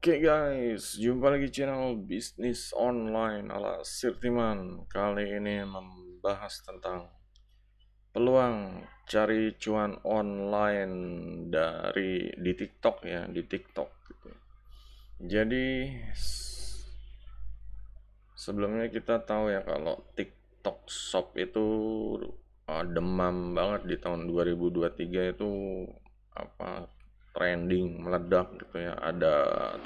Oke okay guys, jumpa lagi channel bisnis online ala Sirtiman Kali ini membahas tentang peluang cari cuan online dari di TikTok ya, di TikTok gitu. Jadi sebelumnya kita tahu ya kalau TikTok Shop itu ah, demam banget di tahun 2023 itu apa trending meledak gitu ya ada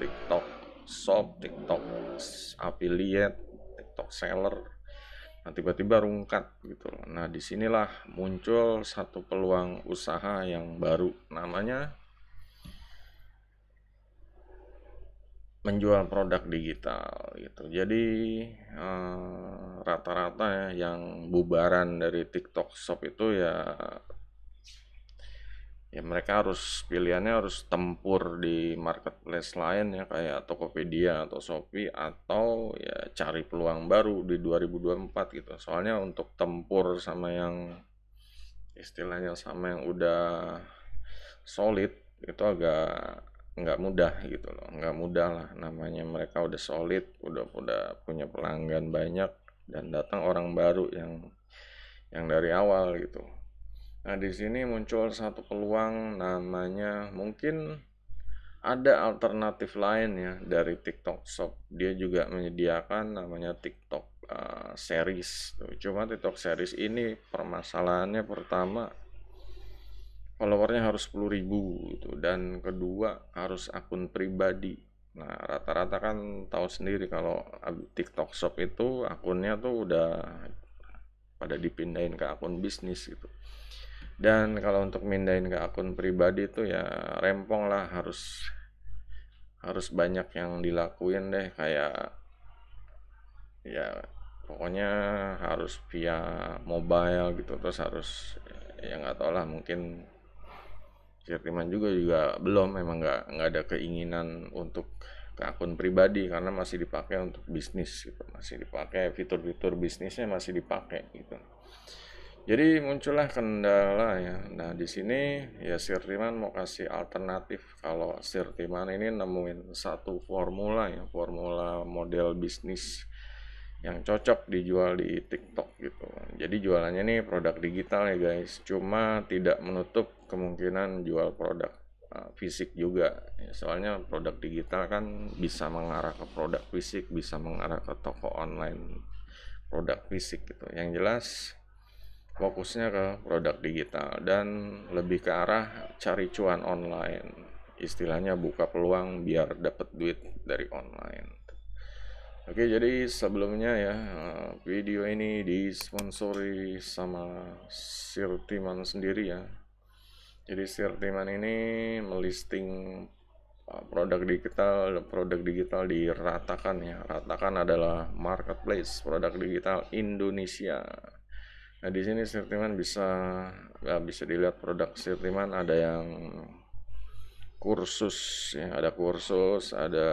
TikTok shop, TikTok affiliate, TikTok seller. Nah tiba-tiba rungkat gitu. Loh. Nah disinilah muncul satu peluang usaha yang baru namanya menjual produk digital gitu. Jadi eh, rata-rata eh, yang bubaran dari TikTok shop itu ya ya mereka harus pilihannya harus tempur di marketplace lain ya kayak Tokopedia atau Shopee atau ya cari peluang baru di 2024 gitu. Soalnya untuk tempur sama yang istilahnya sama yang udah solid itu agak nggak mudah gitu loh nggak mudah lah namanya mereka udah solid udah udah punya pelanggan banyak dan datang orang baru yang yang dari awal gitu Nah, di sini muncul satu peluang namanya mungkin ada alternatif lain ya dari TikTok Shop. Dia juga menyediakan namanya TikTok uh, Series. Tuh. Cuma TikTok Series ini permasalahannya pertama followernya harus 10.000 gitu dan kedua harus akun pribadi. Nah, rata-rata kan tahu sendiri kalau TikTok Shop itu akunnya tuh udah pada dipindahin ke akun bisnis gitu dan kalau untuk mindahin ke akun pribadi itu ya rempong lah harus harus banyak yang dilakuin deh kayak ya pokoknya harus via mobile gitu terus harus ya nggak tau lah mungkin kiriman juga juga belum memang nggak nggak ada keinginan untuk ke akun pribadi karena masih dipakai untuk bisnis gitu masih dipakai fitur-fitur bisnisnya masih dipakai gitu jadi muncullah kendala ya. Nah di sini ya Sirtiman mau kasih alternatif kalau Sir Sirtiman ini nemuin satu formula ya, formula model bisnis yang cocok dijual di TikTok gitu. Jadi jualannya nih produk digital ya guys, cuma tidak menutup kemungkinan jual produk eh, fisik juga. Ya, soalnya produk digital kan bisa mengarah ke produk fisik, bisa mengarah ke toko online produk fisik gitu. Yang jelas fokusnya ke produk digital dan lebih ke arah cari cuan online istilahnya buka peluang biar dapat duit dari online Oke jadi sebelumnya ya eh, video ini disponsori sama Sirtiman sendiri ya jadi Sirtiman ini melisting eh, produk digital produk digital diratakan ya Ratakan adalah marketplace produk digital Indonesia Nah di sini sirtiman bisa ya, bisa dilihat produk sirtiman ada yang kursus ya ada kursus ada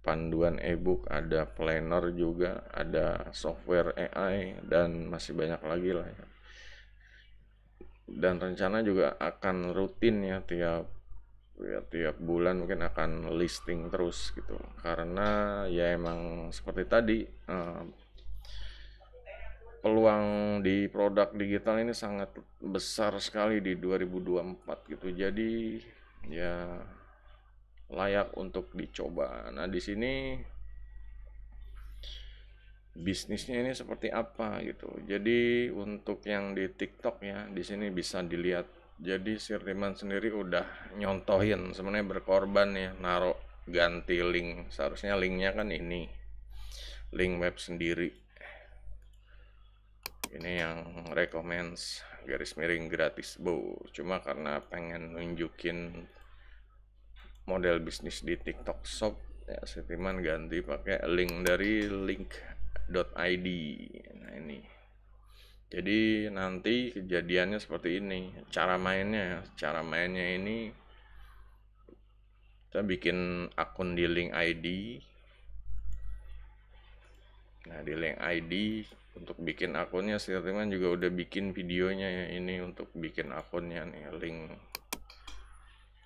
panduan ebook ada planner juga ada software AI dan masih banyak lagi lah ya dan rencana juga akan rutin ya tiap ya tiap bulan mungkin akan listing terus gitu karena ya emang seperti tadi uh, peluang di produk digital ini sangat besar sekali di 2024 gitu. Jadi ya layak untuk dicoba. Nah, di sini bisnisnya ini seperti apa gitu. Jadi untuk yang di TikTok ya, di sini bisa dilihat. Jadi Sirdiman sendiri udah nyontohin sebenarnya berkorban ya, naruh ganti link. Seharusnya linknya kan ini, link web sendiri ini yang recommends garis miring gratis bu cuma karena pengen nunjukin model bisnis di TikTok Shop ya setiman ganti pakai link dari link.id nah ini jadi nanti kejadiannya seperti ini cara mainnya cara mainnya ini kita bikin akun di link ID nah di link ID untuk bikin akunnya si teman juga udah bikin videonya ya ini untuk bikin akunnya nih link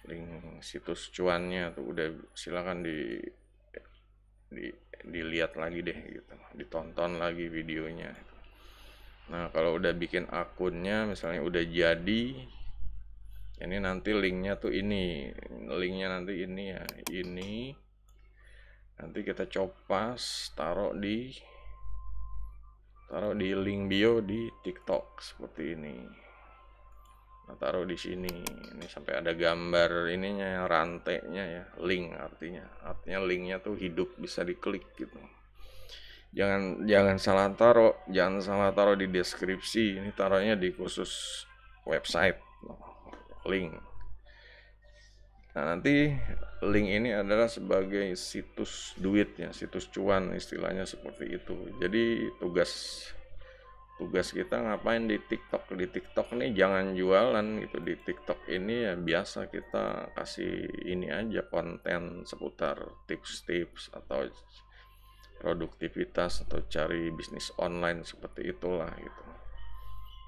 link situs cuannya tuh udah silakan di di dilihat lagi deh gitu ditonton lagi videonya gitu. nah kalau udah bikin akunnya misalnya udah jadi ini nanti linknya tuh ini linknya nanti ini ya ini nanti kita copas taruh di taruh di link bio di TikTok seperti ini nah, taruh di sini ini sampai ada gambar ininya ya, rantainya ya link artinya artinya linknya tuh hidup bisa diklik gitu jangan jangan salah taruh jangan salah taruh di deskripsi ini taruhnya di khusus website link Nah, nanti link ini adalah sebagai situs duit ya, situs cuan istilahnya seperti itu. Jadi tugas tugas kita ngapain di TikTok? Di TikTok nih jangan jualan gitu. Di TikTok ini ya biasa kita kasih ini aja konten seputar tips-tips atau produktivitas atau cari bisnis online seperti itulah gitu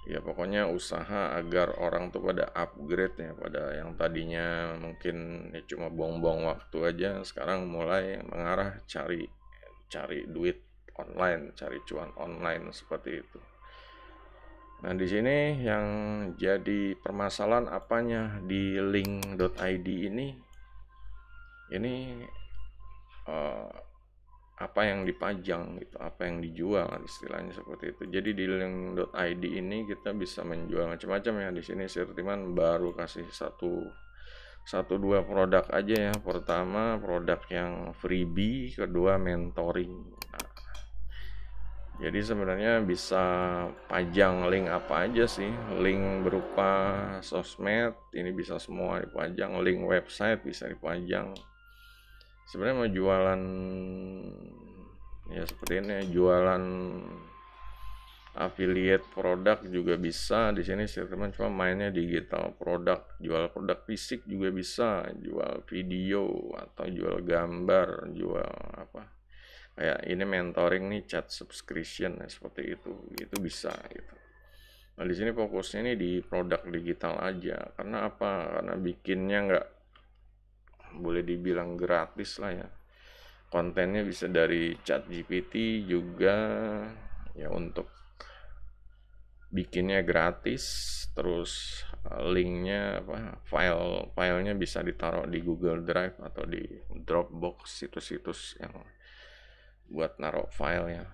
ya pokoknya usaha agar orang tuh pada upgrade ya pada yang tadinya mungkin ya cuma bong-bong waktu aja sekarang mulai mengarah cari cari duit online cari cuan online seperti itu nah di sini yang jadi permasalahan apanya di link.id ini ini uh, apa yang dipajang gitu, apa yang dijual istilahnya seperti itu. Jadi di link.id ini kita bisa menjual macam-macam ya. Di sini Sirtiman baru kasih satu satu dua produk aja ya. Pertama produk yang freebie, kedua mentoring. Nah, jadi sebenarnya bisa pajang link apa aja sih, link berupa sosmed, ini bisa semua dipajang, link website bisa dipajang, sebenarnya mau jualan ya seperti ini jualan affiliate produk juga bisa di sini sih teman cuma mainnya digital produk jual produk fisik juga bisa jual video atau jual gambar jual apa kayak ini mentoring nih chat subscription ya, seperti itu itu bisa gitu nah di sini fokusnya ini di produk digital aja karena apa karena bikinnya nggak boleh dibilang gratis lah ya kontennya bisa dari chat GPT juga ya untuk bikinnya gratis terus eh, linknya apa file filenya bisa ditaruh di Google Drive atau di Dropbox situs-situs yang buat naruh file ya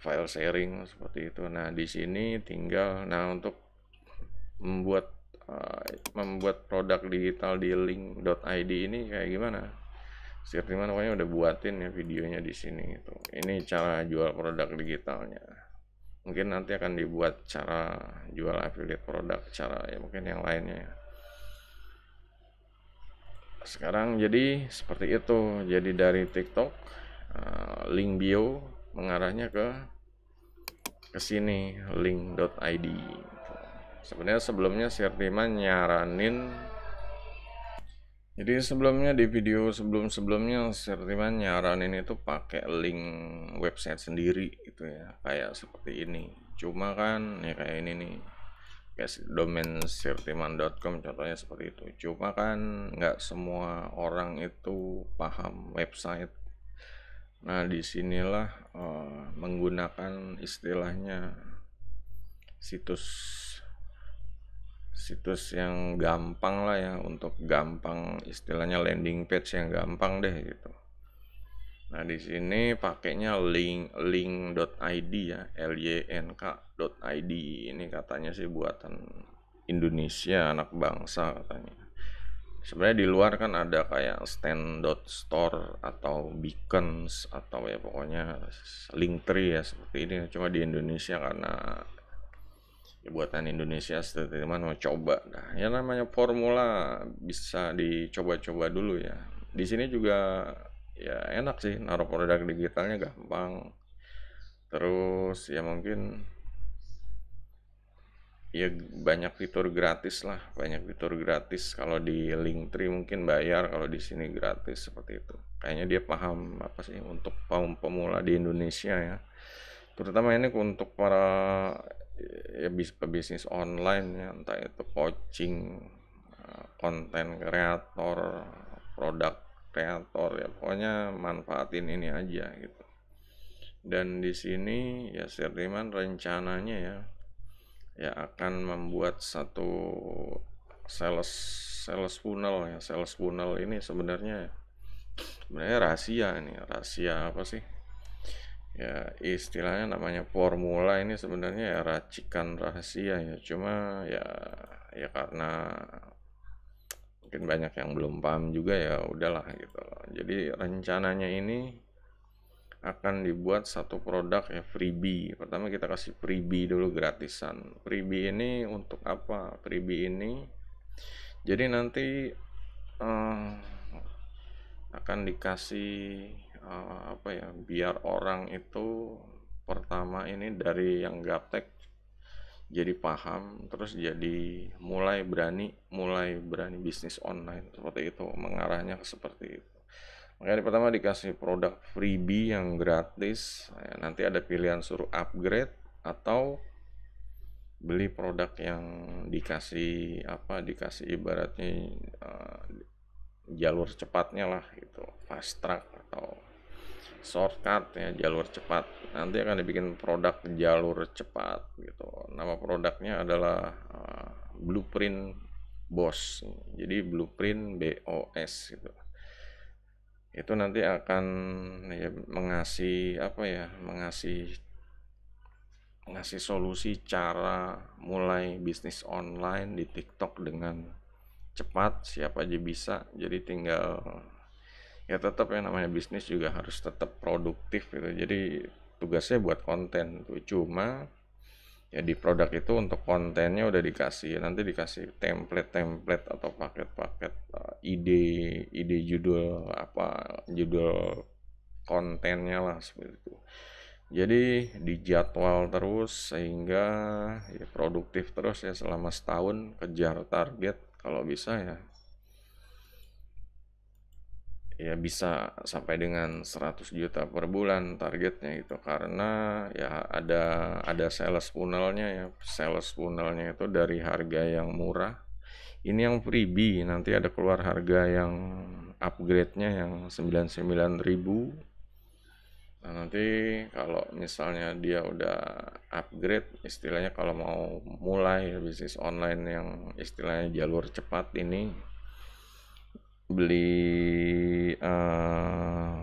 file sharing seperti itu nah di sini tinggal nah untuk membuat Eh, membuat produk digital di link.id ini kayak gimana? Seperti mana pokoknya udah buatin ya videonya di sini itu. Ini cara jual produk digitalnya. Mungkin nanti akan dibuat cara jual affiliate produk, cara ya mungkin yang lainnya ya. sekarang jadi seperti itu jadi dari TikTok eh, link bio mengarahnya ke ke sini link.id sebenarnya sebelumnya Sertima nyaranin jadi sebelumnya di video sebelum-sebelumnya Sertima nyaranin itu pakai link website sendiri gitu ya kayak seperti ini cuma kan ya kayak ini nih guys domain sirtiman.com contohnya seperti itu cuma kan nggak semua orang itu paham website nah disinilah uh, menggunakan istilahnya situs situs yang gampang lah ya untuk gampang istilahnya landing page yang gampang deh gitu. Nah di sini pakainya link link.id ya l y n k.id ini katanya sih buatan Indonesia anak bangsa katanya. Sebenarnya di luar kan ada kayak stand.store atau beacons atau ya pokoknya link tree ya seperti ini cuma di Indonesia karena buatan Indonesia seperti mana coba nah, ya namanya formula bisa dicoba-coba dulu ya di sini juga ya enak sih naruh produk digitalnya gampang terus ya mungkin ya banyak fitur gratis lah banyak fitur gratis kalau di Linktree mungkin bayar kalau di sini gratis seperti itu kayaknya dia paham apa sih untuk pemula di Indonesia ya terutama ini untuk para ya bis bisnis online ya entah itu coaching eh, konten kreator produk kreator ya pokoknya manfaatin ini aja gitu dan di sini ya Sirdiman rencananya ya ya akan membuat satu sales sales funnel ya sales funnel ini sebenarnya sebenarnya rahasia ini rahasia apa sih ya istilahnya namanya formula ini sebenarnya ya racikan rahasia ya cuma ya ya karena mungkin banyak yang belum paham juga ya udahlah gitu loh jadi rencananya ini akan dibuat satu produk ya freebie pertama kita kasih freebie dulu gratisan freebie ini untuk apa freebie ini jadi nanti eh, akan dikasih uh, apa ya biar orang itu pertama ini dari yang gaptek jadi paham terus jadi mulai berani mulai berani bisnis online seperti itu mengarahnya ke seperti itu makanya pertama dikasih produk freebie yang gratis ya, nanti ada pilihan suruh upgrade atau beli produk yang dikasih apa dikasih ibaratnya uh, jalur cepatnya lah itu fast track atau shortcut ya jalur cepat nanti akan dibikin produk jalur cepat gitu nama produknya adalah uh, blueprint bos jadi blueprint BOS gitu itu nanti akan ya, mengasih apa ya mengasih mengasih solusi cara mulai bisnis online di TikTok dengan cepat siapa aja bisa jadi tinggal ya tetap yang namanya bisnis juga harus tetap produktif gitu jadi tugasnya buat konten tuh cuma ya di produk itu untuk kontennya udah dikasih nanti dikasih template-template atau paket-paket eh, ide ide judul apa judul kontennya lah seperti itu jadi dijadwal terus sehingga ya produktif terus ya selama setahun kejar target kalau bisa ya ya bisa sampai dengan 100 juta per bulan targetnya itu karena ya ada ada sales funnelnya ya sales funnelnya itu dari harga yang murah ini yang freebie nanti ada keluar harga yang upgrade-nya yang 99.000 nah nanti kalau misalnya dia udah upgrade istilahnya kalau mau mulai bisnis online yang istilahnya jalur cepat ini beli uh,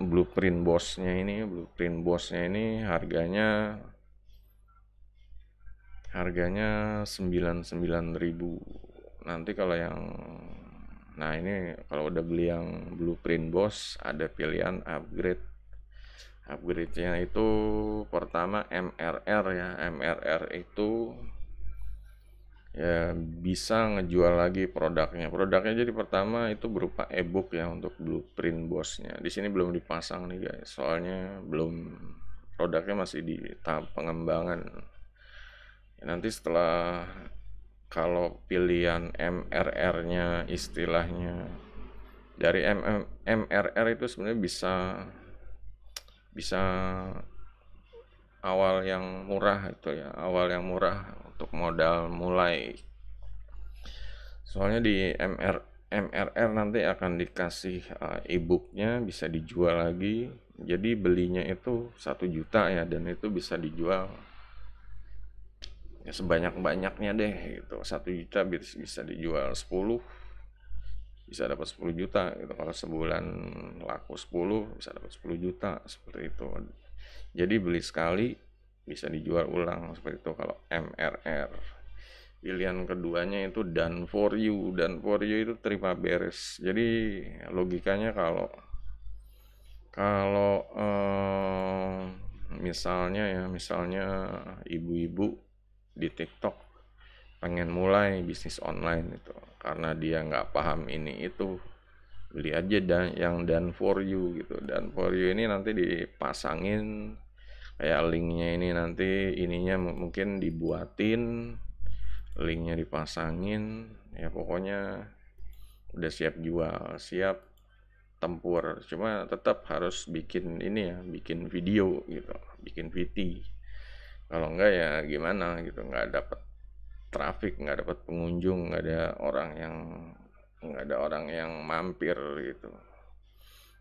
blueprint bosnya ini blueprint bosnya ini harganya harganya 99.000 nanti kalau yang nah ini kalau udah beli yang blueprint bos ada pilihan upgrade upgrade nya itu pertama MRR ya MRR itu ya bisa ngejual lagi produknya. Produknya jadi pertama itu berupa ebook ya untuk blueprint bosnya. Di sini belum dipasang nih guys, soalnya belum produknya masih di tahap pengembangan. Ya, nanti setelah kalau pilihan MRR-nya istilahnya dari MRR itu sebenarnya bisa bisa awal yang murah itu ya awal yang murah untuk modal mulai soalnya di MR MRR nanti akan dikasih eh, e-booknya bisa dijual lagi jadi belinya itu satu juta ya dan itu bisa dijual ya sebanyak-banyaknya deh gitu satu juta bisa dijual 10 bisa dapat 10 juta gitu kalau sebulan laku 10 bisa dapat 10 juta seperti itu jadi beli sekali bisa dijual ulang seperti itu kalau MRR pilihan keduanya itu dan for you dan for you itu terima beres jadi logikanya kalau kalau eh, misalnya ya misalnya ibu-ibu di TikTok pengen mulai bisnis online itu karena dia nggak paham ini itu beli aja dan yang dan for you gitu dan for you ini nanti dipasangin kayak linknya ini nanti ininya mungkin dibuatin linknya dipasangin ya pokoknya udah siap jual siap tempur cuma tetap harus bikin ini ya bikin video gitu bikin VT kalau enggak ya gimana gitu nggak dapat traffic nggak dapat pengunjung nggak ada orang yang nggak ada orang yang mampir gitu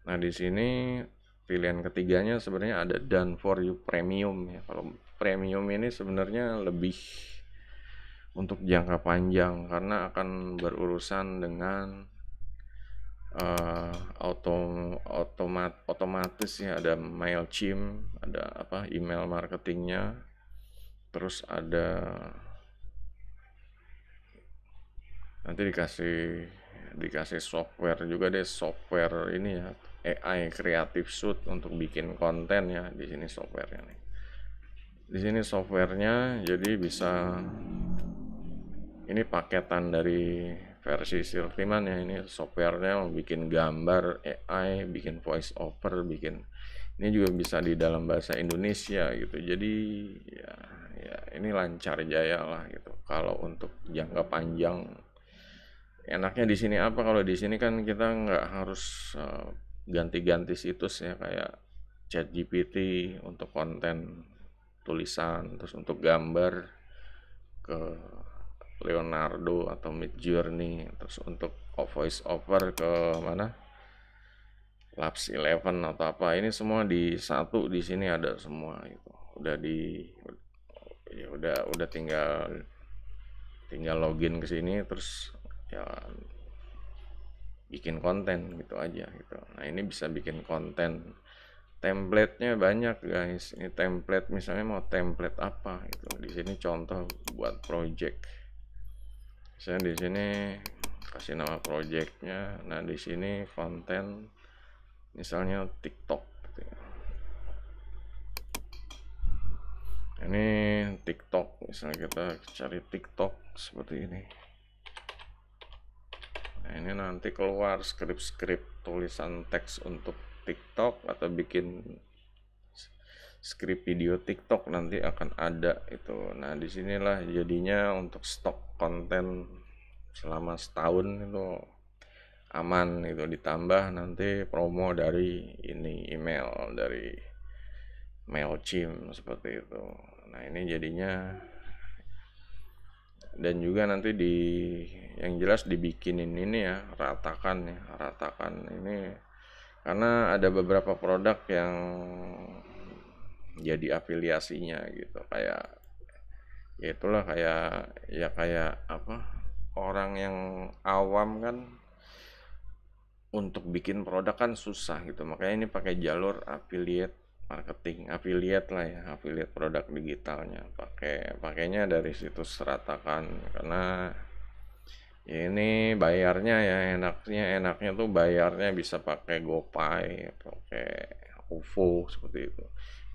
nah di sini pilihan ketiganya sebenarnya ada dan for you premium ya kalau premium ini sebenarnya lebih untuk jangka panjang karena akan berurusan dengan uh, auto otomat otomatis ya ada Mailchimp, ada apa email marketingnya, terus ada nanti dikasih dikasih software juga deh software ini ya AI Creative Suite untuk bikin konten ya di sini softwarenya nih di sini softwarenya jadi bisa ini paketan dari versi Sirtiman ya ini softwarenya mau bikin gambar AI bikin voice over bikin ini juga bisa di dalam bahasa Indonesia gitu jadi ya ya ini lancar jaya lah gitu kalau untuk jangka panjang enaknya di sini apa kalau di sini kan kita nggak harus uh, ganti-ganti situsnya ya kayak GPT untuk konten tulisan terus untuk gambar ke Leonardo atau Mid Journey terus untuk voice over ke mana Labs 11 atau apa ini semua di satu di sini ada semua itu udah di ya udah udah tinggal tinggal login ke sini terus ya bikin konten gitu aja gitu nah ini bisa bikin konten templatenya banyak guys ini template misalnya mau template apa gitu di sini contoh buat project saya di sini kasih nama projectnya nah di sini konten misalnya TikTok gitu ya. ini TikTok misalnya kita cari TikTok seperti ini Nah, ini nanti keluar skrip-skrip tulisan teks untuk TikTok atau bikin skrip video TikTok nanti akan ada itu. Nah, disinilah jadinya untuk stok konten selama setahun itu aman itu ditambah nanti promo dari ini email dari Mailchimp seperti itu. Nah, ini jadinya dan juga nanti di yang jelas dibikinin ini ya ratakan ya ratakan ini karena ada beberapa produk yang jadi afiliasinya gitu kayak ya itulah kayak ya kayak apa orang yang awam kan untuk bikin produk kan susah gitu makanya ini pakai jalur affiliate marketing affiliate lah ya affiliate produk digitalnya pakai pakainya dari situs seratakan karena ya ini bayarnya ya enaknya enaknya tuh bayarnya bisa pakai GoPay pakai OVO seperti itu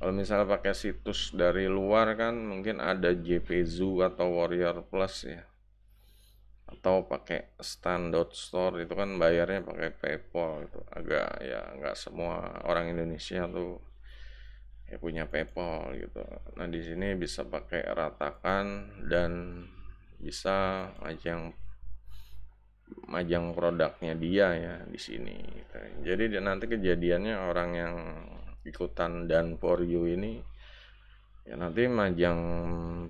kalau misalnya pakai situs dari luar kan mungkin ada JPZU atau Warrior Plus ya atau pakai standard store itu kan bayarnya pakai PayPal itu agak ya nggak semua orang Indonesia tuh ya punya PayPal gitu. Nah di sini bisa pakai ratakan dan bisa majang majang produknya dia ya di sini. Gitu. Jadi nanti kejadiannya orang yang ikutan dan for you ini ya nanti majang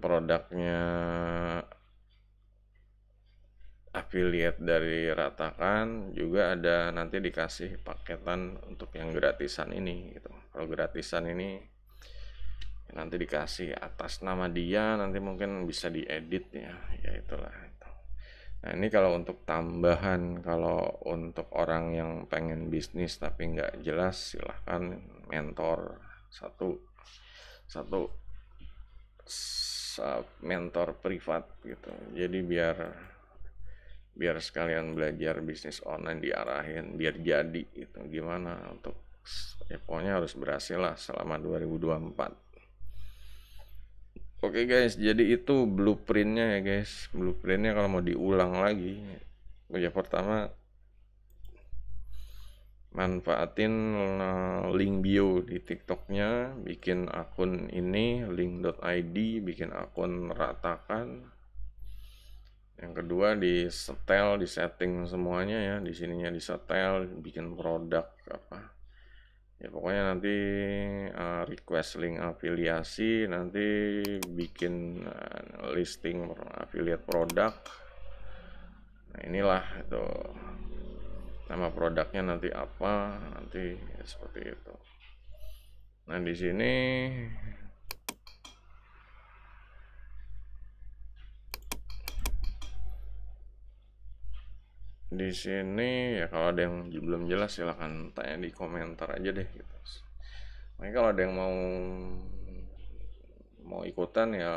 produknya affiliate dari ratakan juga ada nanti dikasih paketan untuk yang gratisan ini gitu. Kalau gratisan ini nanti dikasih atas nama dia nanti mungkin bisa diedit ya ya itulah itu. nah ini kalau untuk tambahan kalau untuk orang yang pengen bisnis tapi nggak jelas silahkan mentor satu satu mentor privat gitu jadi biar biar sekalian belajar bisnis online diarahin biar jadi itu gimana untuk ya pokoknya harus berhasil lah selama 2024 Oke okay guys, jadi itu blueprintnya ya guys. Blueprintnya kalau mau diulang lagi, ya pertama manfaatin eh, link bio di TikToknya, bikin akun ini link.id, bikin akun ratakan. Yang kedua di setel, di setting semuanya ya, di sininya di setel, bikin produk apa ya pokoknya nanti uh, request link afiliasi nanti bikin uh, listing affiliate produk nah inilah itu nama produknya nanti apa nanti ya seperti itu nah di sini di sini ya kalau ada yang belum jelas silahkan tanya di komentar aja deh gitu. Makanya kalau ada yang mau mau ikutan ya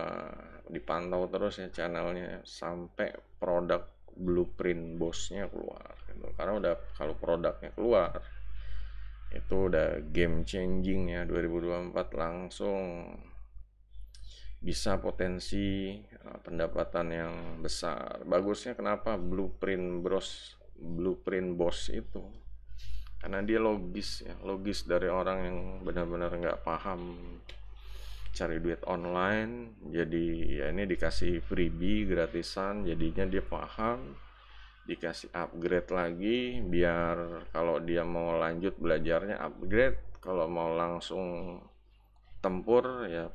dipantau terus ya channelnya sampai produk blueprint bosnya keluar gitu. karena udah kalau produknya keluar itu udah game changing ya 2024 langsung bisa potensi eh, pendapatan yang besar. Bagusnya kenapa blueprint bros blueprint bos itu? Karena dia logis ya, logis dari orang yang benar-benar nggak paham cari duit online. Jadi ya ini dikasih freebie gratisan, jadinya dia paham dikasih upgrade lagi biar kalau dia mau lanjut belajarnya upgrade kalau mau langsung tempur ya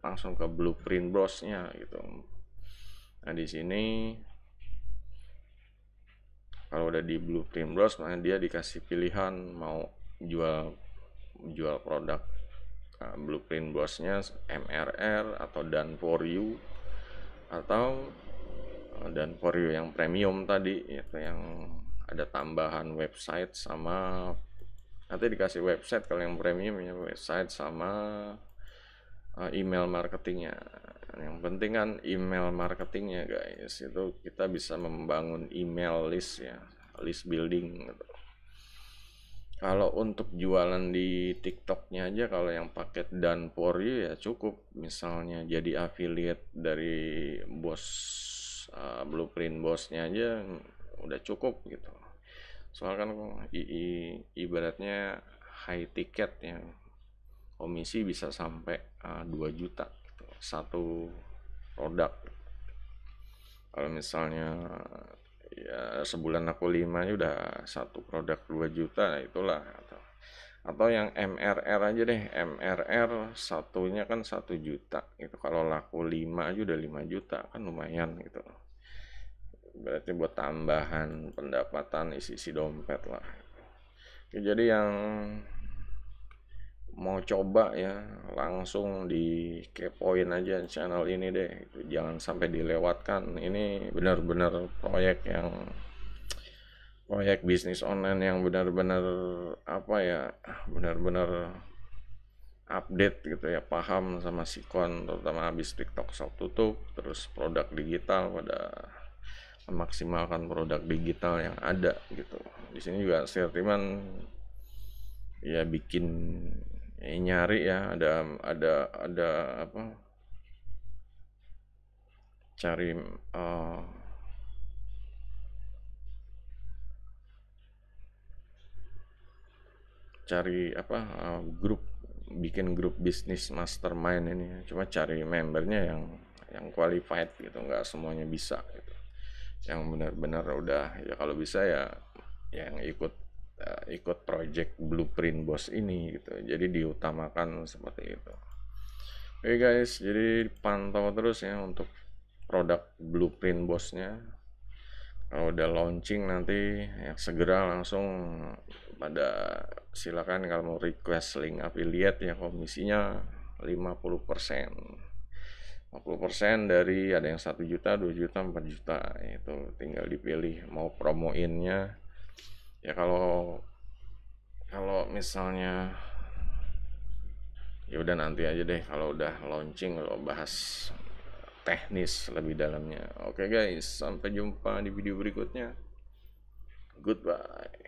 langsung ke blueprint brosnya gitu. Nah, di sini kalau udah di blueprint bros, makanya dia dikasih pilihan mau jual jual produk uh, blueprint brosnya MRR atau dan for you atau uh, eh, dan for you yang premium tadi itu yang ada tambahan website sama nanti dikasih website kalau yang premium ya website sama Eh, email marketingnya yang penting kan email marketingnya guys itu kita bisa membangun email list ya list building gitu. kalau untuk jualan di TikToknya aja kalau yang paket dan for you ya cukup misalnya jadi affiliate dari bos uh, blueprint bosnya aja udah cukup gitu soalnya kan i, ibaratnya high ticket ya komisi bisa sampai uh, eh, 2 juta gitu. satu produk kalau misalnya ya sebulan aku lima ya udah satu produk 2 juta nah itulah atau atau yang MRR aja deh MRR satunya kan satu juta itu kalau laku lima aja udah 5 juta kan lumayan gitu berarti buat tambahan pendapatan isi-isi dompet lah jadi yang mau coba ya langsung dikepoin aja channel ini deh jangan sampai dilewatkan ini benar-benar proyek yang proyek bisnis online yang benar-benar apa ya benar-benar update gitu ya paham sama sikon terutama habis TikTok shop tutup terus produk digital pada memaksimalkan produk digital yang ada gitu di sini juga sertiman ya bikin ini eh, nyari ya ada ada ada apa cari uh, cari apa uh, grup bikin grup bisnis mastermind ini cuma cari membernya yang yang qualified gitu nggak semuanya bisa gitu yang benar-benar udah ya kalau bisa ya, ya yang ikut uh, ikut project blueprint bos ini gitu jadi diutamakan seperti itu oke okay guys jadi pantau terus ya untuk produk blueprint bosnya kalau udah launching nanti ya segera langsung pada silakan kalau mau request link affiliate ya komisinya 50 50% dari ada yang 1 juta, 2 juta, 4 juta itu tinggal dipilih mau promoinnya ya kalau kalau misalnya ya udah nanti aja deh kalau udah launching lo bahas teknis lebih dalamnya oke okay guys sampai jumpa di video berikutnya goodbye